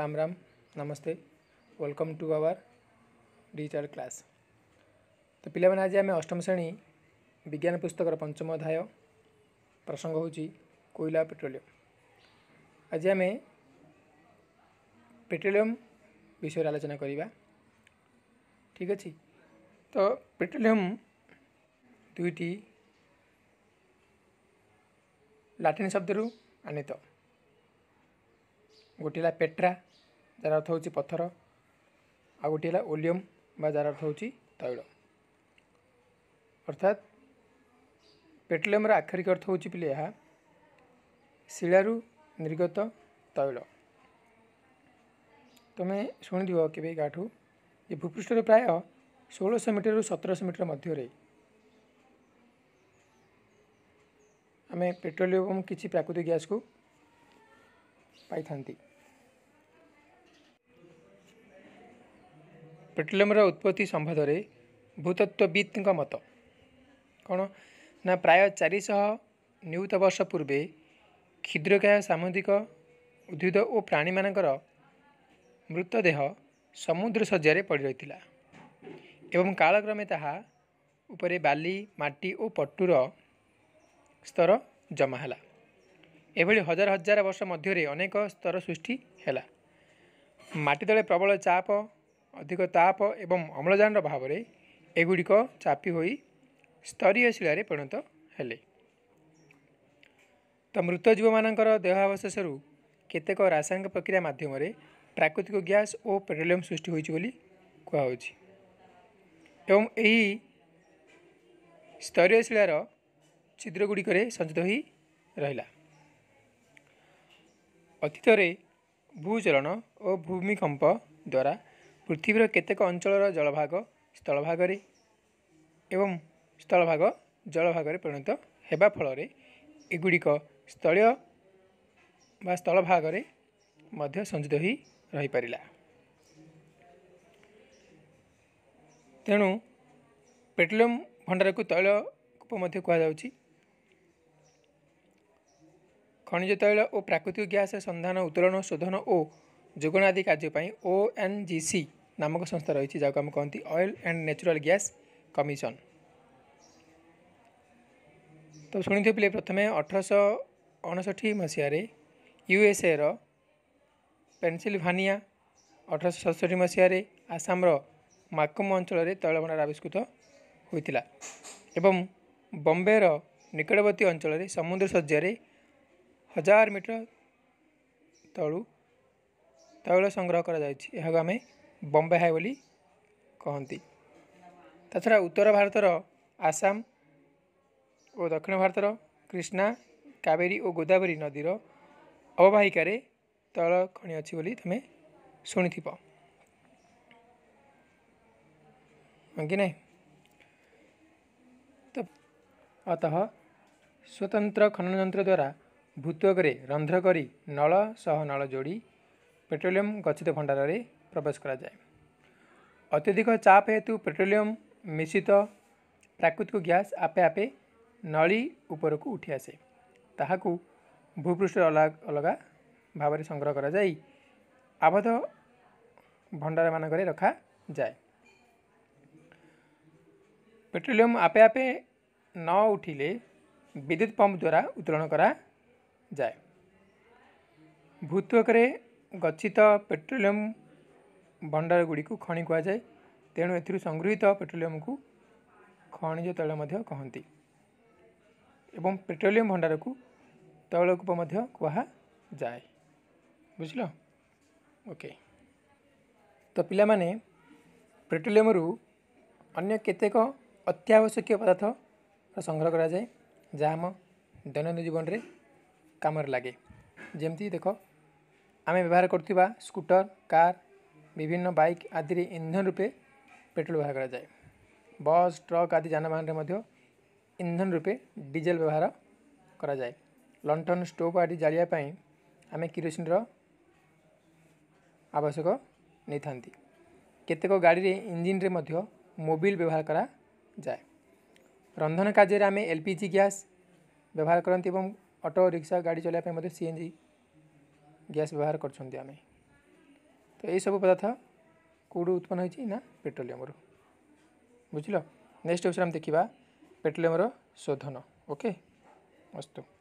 राम राम नमस्ते welcome to our digital class ତ ପିଲାମାନେ ଆଜି ଆମେ ଅଷ୍ଟମ ଶ୍ରେଣୀ ବିଜ୍ଞାନ ପୁସ୍ତକର ପଞ୍ଚମ ଅଧ୍ୟାୟ ପ୍ରସଙ୍ଗ ହେଉଛି କୋଇଲା ପେଟ୍ରୋଲିୟମ୍ ଆଜି ଆମେ ପେଟ୍ରୋଲିୟମ୍ ବିଷୟରେ ଆଲୋଚନା କରିବା ଠିକ୍ ଅଛି ତ ପେଟ୍ରୋଲିୟମ୍ ଦୁଇଟି ଲାଟିନ୍ ଶବ୍ଦରୁ ଆନିତ ଗୋଟିଏ ହେଲା ପେଟ୍ରା जार अर्थ हो पथर आ गोटे ओलियम जार अर्थ हो तैल अर्थात पेट्रोलियम आखरिक अर्थ हो पे यहाँ शिलु निर्गत तैल तुम्हें शुणी के ठूँ भूपृष्ठ प्राय षोलश मीटर रु सतरश मीटर मध्य आम पेट्रोलियम कि प्राकृतिक गैस को पाई ପେଟ୍ରୋଲିୟମର ଉତ୍ପତ୍ତି ସମ୍ବନ୍ଧରେ ଭୂତତ୍ତ୍ୱବିତ୍ଙ୍କ ମତ କ'ଣ ନା ପ୍ରାୟ ଚାରିଶହ ନିୟୁତ ବର୍ଷ ପୂର୍ବେ କ୍ଷୁଦ୍ରକାୟ ସାମୁଦ୍ରିକ ଉଦ୍ଭିଦ ଓ ପ୍ରାଣୀମାନଙ୍କର ମୃତଦେହ ସମୁଦ୍ର ଶଯ୍ୟାରେ ପଡ଼ି ରହିଥିଲା ଏବଂ କାଳକ୍ରମେ ତାହା ଉପରେ ବାଲି ମାଟି ଓ ପଟୁର ସ୍ତର ଜମା ହେଲା ଏଭଳି ହଜାର ହଜାର ବର୍ଷ ମଧ୍ୟରେ ଅନେକ ସ୍ତର ସୃଷ୍ଟି ହେଲା ମାଟି ତଳେ ପ୍ରବଳ ଚାପ ଅଧିକ ତାପ ଏବଂ ଅମ୍ଳଜାନର ଭାବରେ ଏଗୁଡ଼ିକ ଚାପି ହୋଇ ସ୍ତରୀୟ ଶିଳାରେ ପରିଣତ ହେଲେ ତ ମୃତ ଜୀବମାନଙ୍କର ଦେହାବଶେଷରୁ କେତେକ ରାସାୟନିକ ପ୍ରକ୍ରିୟା ମାଧ୍ୟମରେ ପ୍ରାକୃତିକ ଗ୍ୟାସ୍ ଓ ପେଟ୍ରୋଲିୟମ୍ ସୃଷ୍ଟି ହୋଇଛି ବୋଲି କୁହାଯାଉଛି ଏବଂ ଏହି ସ୍ତରୀୟ ଶିଳାର ଛିଦ୍ରଗୁଡ଼ିକରେ ସଞ୍ଚିତ ହୋଇ ରହିଲା ଅତୀତରେ ଭୂଚଳନ ଓ ଭୂମିକମ୍ପ ଦ୍ୱାରା ପୃଥିବୀର କେତେକ ଅଞ୍ଚଳର ଜଳଭାଗ ସ୍ଥଳଭାଗରେ ଏବଂ ସ୍ଥଳଭାଗ ଜଳଭାଗରେ ପରିଣତ ହେବା ଫଳରେ ଏଗୁଡ଼ିକ ସ୍ଥଳୀୟ ବା ସ୍ଥଳଭାଗରେ ମଧ୍ୟ ସଞ୍ଜିତ ହୋଇ ରହିପାରିଲା ତେଣୁ ପେଟ୍ରୋଲିୟମ ଭଣ୍ଡାରକୁ ତୈଳ କୂପ ମଧ୍ୟ କୁହାଯାଉଛି ଖଣିଜ ତୈଳ ଓ ପ୍ରାକୃତିକ ଗ୍ୟାସ୍ ସନ୍ଧାନ ଉତ୍ତୋଳନ ଶୋଧନ ଓ ଯୋଗାଣ ଆଦି କାର୍ଯ୍ୟ ପାଇଁ ଓ ଏନ୍ ଜି ସି ନାମକ ସଂସ୍ଥା ରହିଛି ଯାହାକୁ ଆମେ କହନ୍ତି oil and natural gas commission ତ ଶୁଣିଥିବେ ପ୍ରଥମେ ଅଠରଶହ ଅଣଷଠି ମସିହାରେ ୟୁଏସ୍ଏର ପେନ୍ସିଲଭାନିଆ ଅଠରଶହ ସତଷଠି ମସିହାରେ ଆସାମର ମାକୁମ ଅଞ୍ଚଳରେ ତୈଳଭଣ୍ଡାର ଆବିଷ୍କୃତ ହୋଇଥିଲା ଏବଂ ବମ୍ବେର ନିକଟବର୍ତ୍ତୀ ଅଞ୍ଚଳରେ ସମୁଦ୍ର ଶଯ୍ୟାରେ ହଜାର ମିଟର ତଳୁ ତୈଳ ସଂଗ୍ରହ କରାଯାଉଛି ଏହାକୁ ଆମେ ବମ୍ବେ ହାଏ ବୋଲି କହନ୍ତି ତାଛଡ଼ା ଉତ୍ତର ଭାରତର ଆସାମ ଓ ଦକ୍ଷିଣ ଭାରତର କ୍ରିଷ୍ଣା କାବେରୀ ଓ ଗୋଦାବରୀ ନଦୀର ଅବବାହିକାରେ ତୈଳ ଖଣି ଅଛି ବୋଲି ତୁମେ ଶୁଣିଥିବ କି ନାହିଁ ତ ଅତଃ ସ୍ୱତନ୍ତ୍ର ଖନନ ଯନ୍ତ୍ର ଦ୍ୱାରା ଭୂତକରେ ରନ୍ଧ୍ର କରି ନଳ ସହ ନଳ ଯୋଡ଼ି ପେଟ୍ରୋଲିୟମ୍ ଗଚ୍ଛିତ ଭଣ୍ଡାରରେ ପ୍ରବେଶ କରାଯାଏ ଅତ୍ୟଧିକ ଚାପ ହେତୁ ପେଟ୍ରୋଲିୟମ ମିଶ୍ରିତ ପ୍ରାକୃତିକ ଗ୍ୟାସ୍ ଆପେ ଆପେ ନଳୀ ଉପରକୁ ଉଠି ଆସେ ତାହାକୁ ଭୂପୃଷ୍ଠରେ ଅଲଗା ଭାବରେ ସଂଗ୍ରହ କରାଯାଇ ଆବଦ୍ଧ ଭଣ୍ଡାରମାନଙ୍କରେ ରଖାଯାଏ ପେଟ୍ରୋଲିୟମ ଆପେ ଆପେ ନ ଉଠିଲେ ବିଦ୍ୟୁତ ପମ୍ପ ଦ୍ୱାରା ଉତ୍ତୋଳନ କରାଯାଏ ଭୂତକରେ ଗଚ୍ଛିତ ପେଟ୍ରୋଲିୟମ भण्डार गुडिक खणि कुन एङ्हित पेट्रोलियम को खनिज तैल कहन् ए पेट्रोलम भण्डारको तैलकूप बुझि ओके त पहिला पेट्रोलियम अन्य केतेक अत्यावश्यक पदार्थ सङ्ग्रह गरिए जहाँ दैनन्दिन जीवन कमर लागे जम व्यवहार गर् स्कूटर कार বিভিন্ন বাইক আদিরে ଇନ୍ଧନ ରୂପେ ପେଟ୍ରୋଲ ବ୍ୟବହାର କରାଯାଏ ବସ୍ ଟ୍ରକ୍ ଆଦି ଯାନବାହନରେ ମଧ୍ୟ ଇନ୍ଧନ ରୂପେ ଡିଜେଲ ବ୍ୟବହାର କରାଯାଏ ଲଣ୍ଠନ ଷ୍ଟୋଭ୍ ଆଦି ଜାଳିବା ପାଇଁ ଆମେ କିରୋସିନର ଆବଶ୍ୟକ ନେଇଥାନ୍ତି କେତେକ ଗାଡ଼ିରେ ଇଞ୍ଜିନ୍ରେ ମଧ୍ୟ ମୋବିଲ୍ ବ୍ୟବହାର କରାଯାଏ ରନ୍ଧନ କାର୍ଯ୍ୟରେ ଆମେ ଏଲ୍ ପି ଜି ଗ୍ୟାସ୍ ବ୍ୟବହାର କରନ୍ତି ଏବଂ ଅଟୋ ରିକ୍ସା ଗାଡ଼ି ଚଲାଇବା ପାଇଁ ମଧ୍ୟ ସି ଏନ୍ ଜି ଗ୍ୟାସ୍ ବ୍ୟବହାର କରୁଛନ୍ତି ଆମେ তো এইসব পদার্থ କେଉଁଠୁ ଉତ୍ପନ୍ନ ହୋଇଛି ନା ପେଟ୍ରୋଲିୟମରୁ ବୁଝିଲ ନେକ୍ସଟ ଅପସନ୍ ଆମେ ଦେଖିବା ପେଟ୍ରୋଲିୟମର ଶୋଧନ ଓକେ ଅସ୍ତୁ